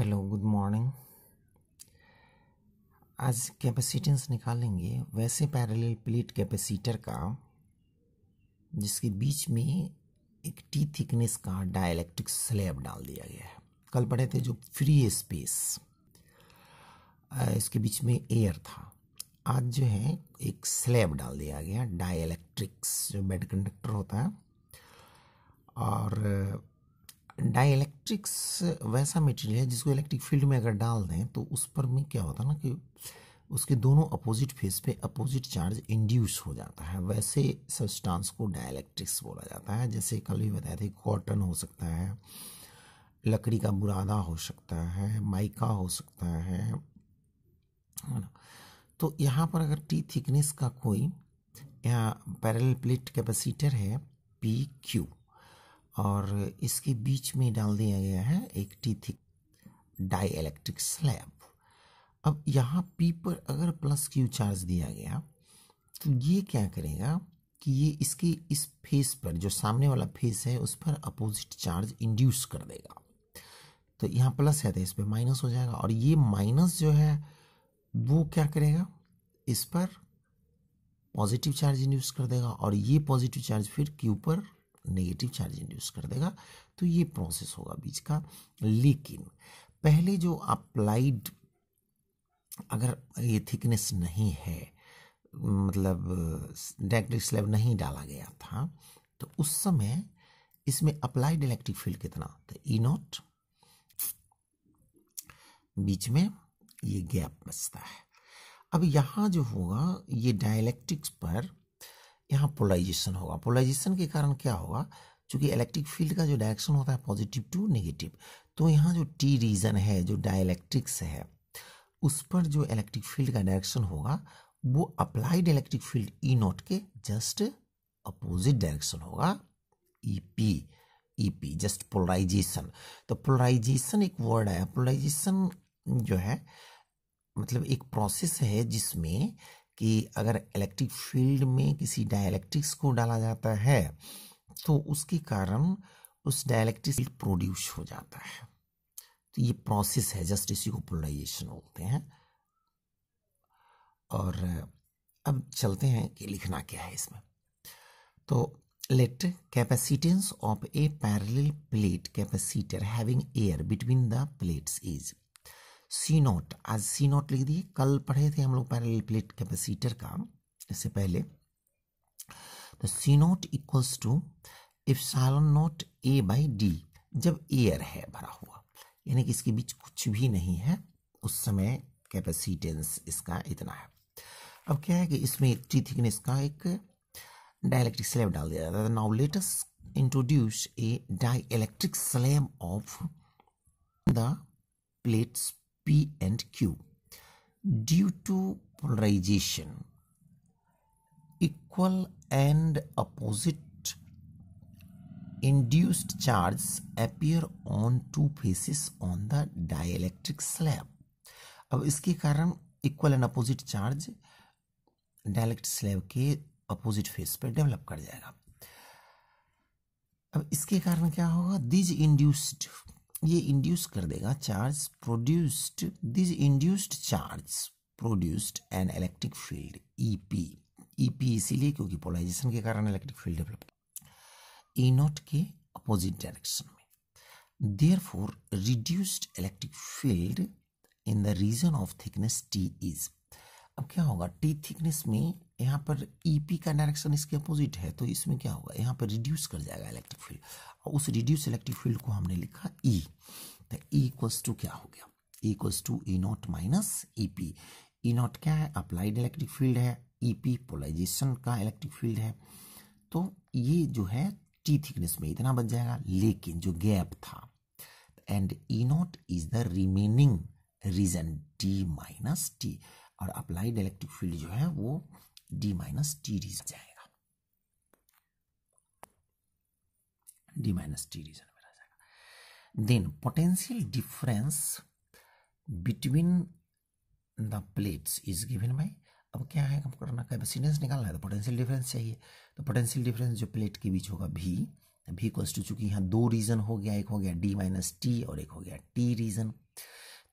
Hello good morning आज capacitance निकालेंगे वैसे पैरेलल प्लेट कैपेसिटर का जिसके बीच में एक टी थिकनेस का डायलैक्ट्रिक स्लैब डाल दिया गया है कल पढ़े थे जो फ्री स्पेस इसके बीच में एयर था आज जो है एक स्लैब डाल दिया गया डायलैक्ट्रिक्स जो बेड कंडक्टर होता है और डाइलेक्ट्रिक्स वैसा मटेरियल है जिसको इलेक्ट्रिक फील्ड में अगर डाल दें तो उस पर में क्या होता है ना कि उसके दोनों अपोजिट फेस पे अपोजिट चार्ज इंड्यूस हो जाता है वैसे सब्सटेंस को डाइलेक्ट्रिक्स बोला जाता है जैसे कल भी बताया था कॉटन हो सकता है लकड़ी का बुरादा हो सकता है माइका हो सकता है तो यहाँ पर अगर टी थिकनेस का कोई या पैरल प्लेट कैपेसिटर है पी क्यू और इसके बीच में डाल दिया गया है एक टी डाई इलेक्ट्रिक स्लैब अब यहाँ पी पर अगर प्लस क्यू चार्ज दिया गया तो ये क्या करेगा कि ये इसके इस फेस पर जो सामने वाला फेस है उस पर अपोजिट चार्ज इंड्यूस कर देगा तो यहाँ प्लस है तो इस पर माइनस हो जाएगा और ये माइनस जो है वो क्या करेगा इस पर पॉजिटिव चार्ज इंड्यूस कर देगा और ये पॉजिटिव चार्ज फिर क्यू पर नेगेटिव चार्ज इंड्यूस कर देगा तो ये प्रोसेस होगा बीच का लेकिन पहले जो अप्लाइड अगर ये थिकनेस नहीं है मतलब डायरेक्टिव स्लैब नहीं डाला गया था तो उस समय इसमें अप्लाइड इलेक्ट्रिक फील्ड कितना तो ई e नॉट बीच में ये गैप बचता है अब यहाँ जो होगा ये डायलैक्ट्रिक्स पर यहाँ पोलाइजेशन होगा पोलाइजेशन के कारण क्या होगा चूंकि इलेक्ट्रिक फील्ड का जो डायरेक्शन होता है पॉजिटिव टू नेगेटिव तो यहाँ जो टी रीजन है जो डायलैक्ट्रिक्स है उस पर जो इलेक्ट्रिक फील्ड का डायरेक्शन होगा वो applied electric field E not के जस्ट अपोजिट डायरेक्शन होगा E P E P just polarization तो पोलराइजेशन एक वर्ड है पोलराइजेशन जो है मतलब एक प्रोसेस है जिसमें कि अगर इलेक्ट्रिक फील्ड में किसी डायलैक्ट्रिक्स को डाला जाता है तो उसके कारण उस डायलैक्ट्रिक फील्ड प्रोड्यूस हो जाता है तो ये प्रोसेस है जस्ट इसी को पोलराइजेशन बोलते हैं और अब चलते हैं कि लिखना क्या है इसमें तो let capacitance of a parallel plate capacitor having air between the plates is C not आज सी नोट लिख दिए कल पढ़े थे हम लोग पैरल प्लेट कैपेसिटर का इससे पहले तो C not equals to epsilon not A by D जब एयर है भरा हुआ यानी कि इसके बीच कुछ भी नहीं है उस समय कैपेसिटेंस इसका इतना है अब क्या है कि इसमें टी थिकनेस का एक डायलैक्ट्रिक स्लैब डाल दिया जाता है now let's introduce a dielectric slab of the plates P and Q. Due to polarization, equal and opposite induced charges appear on two faces on the dielectric slab. अब इसके कारण equal and opposite charge dielectric slab के opposite face पे develop कर जाएगा अब इसके कारण क्या होगा दिज इंड्यूस्ड ये इंड्यूस कर देगा charge produced this induced charge produced an electric field E P E P इसीलिए क्योंकि पोलाइजेशन के कारण electric field develop E not के अपोजिट डायरेक्शन में therefore reduced electric field in the region of thickness T is अब क्या होगा T thickness में यहाँ पर ईपी e का डायरेक्शन इसके अपोजिट है तो इसमें क्या होगा यहाँ पर रिड्यूस कर जाएगा इलेक्ट्रिक फील्ड और उस रिड्यूस इलेक्ट्रिक फील्ड को हमने लिखा ई e. तो ई इक्वल्स टू क्या हो गया E equals to E not minus E P E not क्या है अप्लाइड इलेक्ट्रिक फील्ड है ई पी पोलाइजेशन का इलेक्ट्रिक फील्ड है तो ये जो है टी थिकनेस में इतना बच जाएगा लेकिन जो गैप था and E not is the remaining region T minus T और अप्लाइड इलेक्ट्रिक फील्ड जो है वो डी माइनस टी डी जाएगा डी माइनस टी रीजन में जाएगा then potential difference between the plates is given by अब क्या है हम करना कैपेसिटेंस निकालना है तो पोटेंशियल डिफरेंस चाहिए तो पोटेंशियल डिफरेंस जो प्लेट के बीच होगा भी भी कॉस्ट टू चूंकि यहाँ दो रीजन हो गया एक हो गया डी माइनस टी और एक हो गया टी रीजन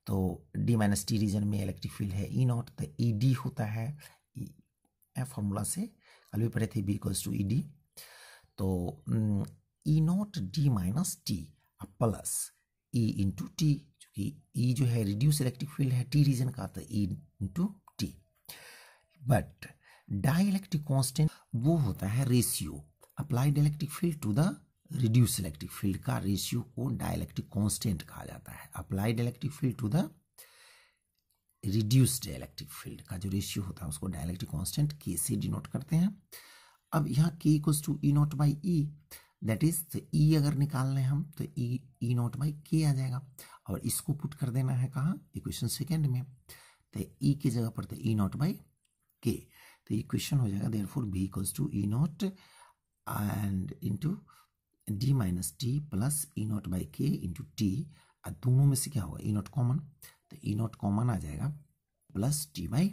तो डी माइनस टी रीजन में इलेक्ट्रिक फील्ड है ई e नॉट तो ई e डी होता है e एफ फार्मूला से कल भी पढ़े थे V equals to E D तो E not D minus T plus E into T चूंकि ई जो है रिड्यूस इलेक्ट्रिक फील्ड है टी रीजन का तो E into T but dielectric constant वो होता है ratio applied electric field to the reduce electric field का रेशियो को डाई कॉन्स्टेंट कहा जाता है applied electric field to the reduce dielectric field का जो रेशियो होता है उसको डायलैक्ट्रिक कांस्टेंट के से डिनोट करते हैं अब यहाँ K equals to E not by E that is तो ई e अगर निकाल लें हम तो ई ई नॉट बाई के आ जाएगा और इसको पुट कर देना है कहाँ इक्वेशन सेकेंड में तो ई e की जगह पर तो ई नॉट बाई के तो इक्वेशन हो जाएगा therefore V equals to E not and into D minus T plus E not by K into T दोनों में से क्या होगा ई नॉट कॉमन तो ई नॉट कॉमन आ जाएगा plus T by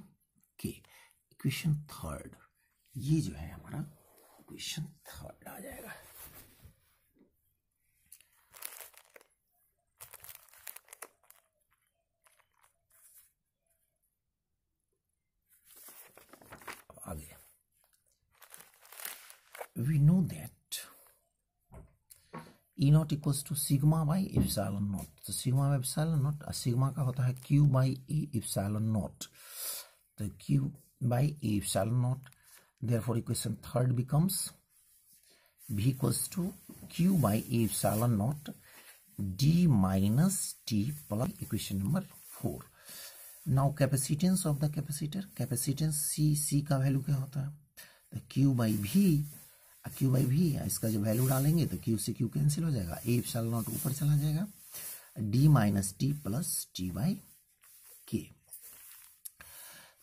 K equation third ये जो है हमारा इक्वेशन थर्ड आ जाएगा आगे we know that E not equals to sigma by epsilon not तो sigma by epsilon not sigma का होता है Q by E epsilon not तो Q by E epsilon not therefore equation third becomes V equals to Q by E epsilon not D minus T plus equation number four now capacitance of the capacitor capacitance C C का value क्या होता है तो Q by V Q by V इसका जब value डालेंगे तो Q से क्यू कैंसिल हो जाएगा ए साल नॉट ऊपर चला जाएगा D minus T plus T by K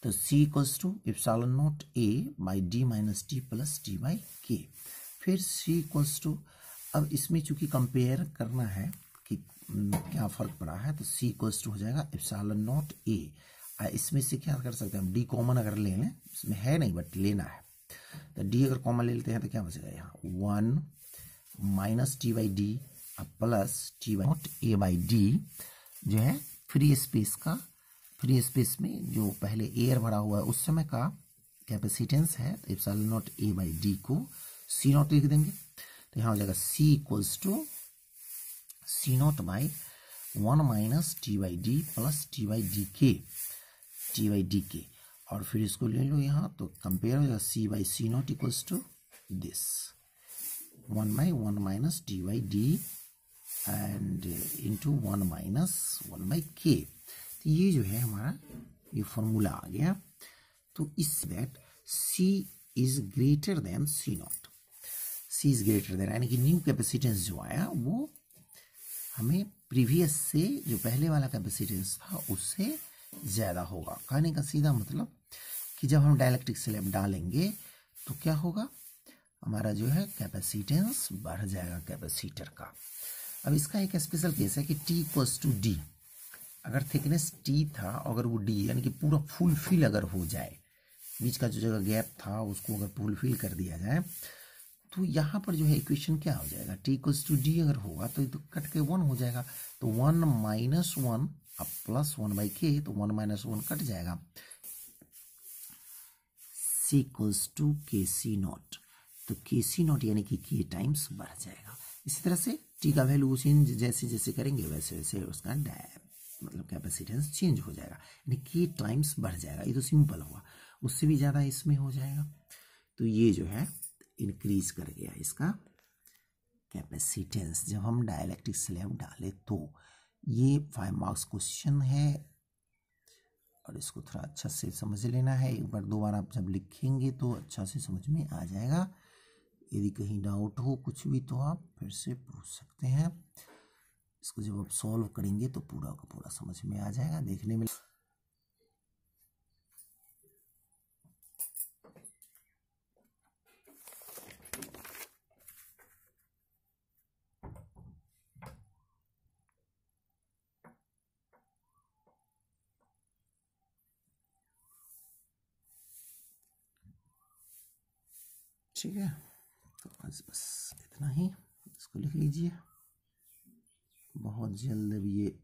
तो C equals to epsilon not A by D minus T plus T by K फिर सी इक्व टू अब इसमें चूंकि कंपेयर करना है कि हम्म, क्या फ़र्क पड़ा है तो सी इक्व टू हो जाएगा इफ साल नॉट ए इसमें से क्या कर सकते हैं हम डी कॉमन अगर ले लें इसमें है नहीं बट लेना है तो डी अगर कॉमन ले लेते हैं तो क्या बचेगा यहाँ one minus T by D plus T by not A by D जो है फ्री स्पेस का फ्री स्पेस में जो पहले एयर भरा हुआ है उस समय का कैपेसिटेंस है तो epsilon not A by D को सी नॉट लिख देंगे तो यहाँ हो जाएगा C equals to C not by one minus T by D plus T by D K T by D K और फिर इसको ले लो यहाँ तो कंपेयर हो जाएगा C by C not equals to this one by one minus D by D and into one minus one by K तो ये जो है हमारा ये फॉर्मूला आ गया तो इस that C is greater than C not C is greater than यानी कि न्यू कैपेसिटेंस जो आया वो हमें प्रीवियस से जो पहले वाला कैपेसिटेंस था उससे ज़्यादा होगा कहने का सीधा मतलब कि जब हम डायलैक्ट्रिक स्लैब डालेंगे तो क्या होगा हमारा जो है कैपेसिटेंस बढ़ जाएगा कैपेसिटर का अब इसका एक स्पेशल केस है कि टी इक्वल्स टू डी अगर थिकनेस टी था अगर वो डी यानी कि पूरा फुलफिल अगर हो जाए बीच का जो जगह गैप था उसको अगर फुलफिल कर दिया जाए तो यहाँ पर जो है इक्वेशन क्या हो जाएगा टी इक्वल्स टू डी अगर होगा तो, तो कट के वन हो जाएगा तो वन माइनस वन अब प्लस वन बाई के तो वन माइनस वन कट जाएगा सी इक्वल्स टू के सी नॉट तो के सी नॉट यानी कि के टाइम्स बढ़ जाएगा इसी तरह से टी का वैल्यू चेंज जैसे जैसे करेंगे वैसे वैसे उसका मतलब कैपेसिटेंस चेंज हो जाएगा यानी के टाइम्स बढ़ जाएगा ये तो सिंपल हुआ उससे भी ज़्यादा इसमें हो जाएगा तो ये जो है इंक्रीज कर गया इसका कैपेसिटेंस जब हम डायलैक्ट्रिक स्लैब डालें तो ये फाइव मार्क्स क्वेश्चन है और इसको थोड़ा अच्छा से समझ लेना है एक बार दो बार आप जब लिखेंगे तो अच्छा से समझ में आ जाएगा यदि कहीं डाउट हो कुछ भी तो आप फिर से पूछ सकते हैं इसको जब आप सॉल्व करेंगे तो पूरा का पूरा समझ में आ जाएगा देखने में ठीक है तो आज बस इतना ही इसको लिख लीजिए बहुत जल्द अब ये